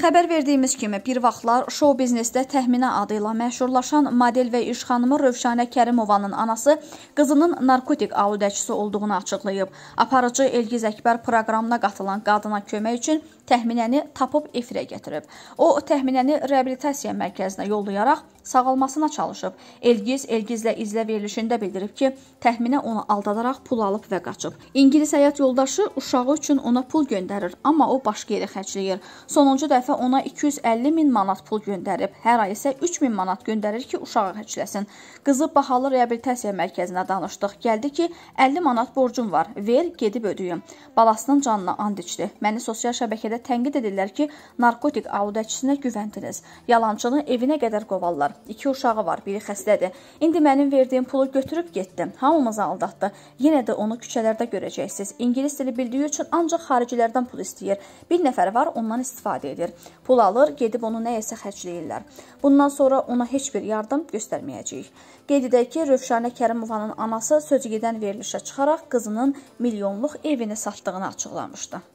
Xəbər verdiyimiz kimi, bir vaxtlar şou biznesdə Təhminə adı ilə məşhurlaşan model və iş xanımı Rövşanə Kərimovanın anası qızının narkotik aludəçisi olduğunu açıqlayıb. Aparıcı Elgiz Əkbər proqramına qatılan qadına kömək üçün Təhminəni tapıb efirə gətirib. O, Təhminəni reabilitasiya mərkəzinə yollayaraq sağalmasına çalışıb. Elgiz Elgizlə izlə verilişində bildirib ki, təxminə onu aldadaraq pul alıb və qaçıb. İngilis həyat yoldaşı uşağı üçün ona pul göndərir, amma o başqa yerə xərcləyir. Sonuncu dəfə ona 250 min manat pul göndərib, hər ay isə 3000 manat göndərir ki, uşağı xərcləsin. Qızı bahalı reabilitasiya mərkəzinə danışdıq. Gəldi ki, 50 manat borcum var. Ver, gedib ödəyim. Balasının canına and içdi. Məni sosial şəbəkədə tənqid edirlər ki, narkotik audəçisinə güvəndiniz. Yalançını evinə qədər qovallar. Arkadaşlar, iki uşağı var, biri xəstədir. İndi mənim verdiyim pulu götürüb getdi. Hamımızı aldatdı. Yenə də onu küçələrdə görəcəksiniz. İngilis dili bildiyi üçün ancaq xaricilərdən pul istəyir. Bir nəfər var, ondan istifadə edir. Pul alır, gedib onu nəyəsə xərcləyirlər. Bundan sonra ona heç bir yardım göstərməyəcəyik. Qeyd edək ki, Rövşanə Kərimovanın anası sözügedən verilişə çıxaraq qızının milyonluq evini satdığını açıqlamışdı.